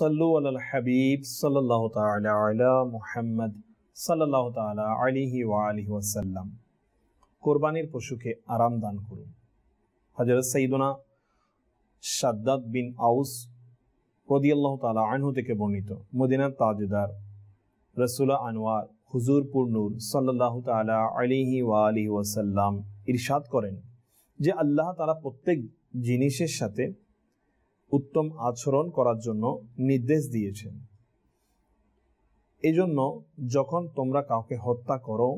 সল্লু আল হাবিব সাল্লাহ তালা আলা মুহাম্মদ সাল্লাহ তালা আলিহি ওয়া আলহি ওয়াসাল্লাম কোরবানির পশুকে আরাম দান করুন হজরত সঈদুনা সাদ্দাত বিন আউস রদিয়াল্লাহ তালা আনহু থেকে বর্ণিত মদিনার তাজুদার রসুলা আনোয়ার হুজুরপুর নূর সাল্লাহ তালা আলিহি ওয়া আলহি ওয়াসাল্লাম ইরশাদ করেন যে আল্লাহ তালা প্রত্যেক জিনিসের সাথে উত্তম আচরণ করার জন্য নির্দেশ দিয়েছেন এজন্য যখন তোমরা কাউকে হত্যা করো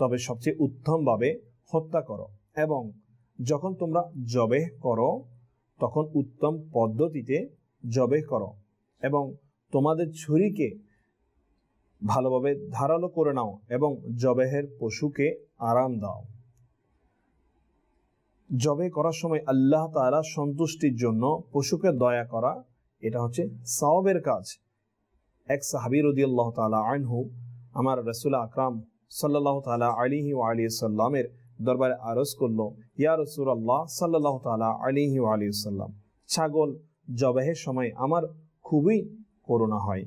তবে সবচেয়ে উত্তমভাবে হত্যা করো এবং যখন তোমরা জবে করো তখন উত্তম পদ্ধতিতে জবে করো এবং তোমাদের ছুরিকে ভালোভাবে ধারালো করে নাও এবং জবেহের পশুকে আরাম দাও জবে করার সময় আল্লাহ তালা সন্তুষ্টির জন্য পশুকে দয়া করা এটা হচ্ছে সাওবের কাজ এক সাহাবির উদ্দিয়াল্লাহ তালা হু আমার রসুল আকরাম সাল্লাহ তালা আলিহি আলি সাল্লামের দরবারে আরজ করল ইয়া রসুল আল্লাহ সাল্লাহ তালা আলিহি আলি সাল্লাম ছাগল জবাহের সময় আমার খুবই করুণা হয়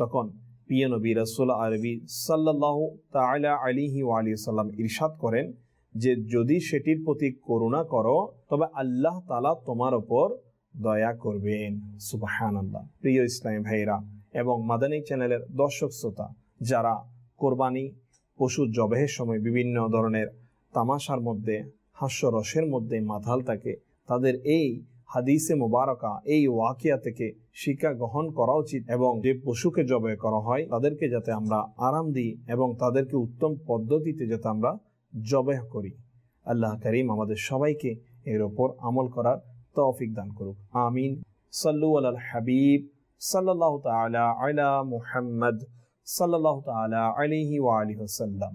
তখন পিয়ানবী রসুল আরবি সাল্লাহ তালা আলিহি আলি সাল্লাম ইরশাদ করেন যে যদি সেটির প্রতি করুণা করো তবে আল্লাহ তালা তোমার ওপর দয়া করবেন সুবাহান আল্লাহ প্রিয় ইসলামী ভাইরা এবং মাদানী চ্যানেলের দর্শক শ্রোতা যারা কোরবানি পশু জবেহের সময় বিভিন্ন ধরনের তামাশার মধ্যে হাস্যরসের মধ্যে মাথাল থাকে তাদের এই হাদিসে মোবারকা এই ওয়াকিয়া থেকে শিক্ষা গ্রহণ করা উচিত এবং যে পশুকে জবে করা হয় তাদেরকে যাতে আমরা আরাম দিই এবং তাদেরকে উত্তম পদ্ধতিতে যাতে আমরা জবেহ করি আল্লাহ করিম আমাদের সবাইকে এর ওপর আমল করার তৌফিক দান করুক আমিন সাল্লু আল হাবিব সাল্লাহ তালা আলা মুহাম্মদ সাল্লাহ তালা আলিহি ওয়া আলী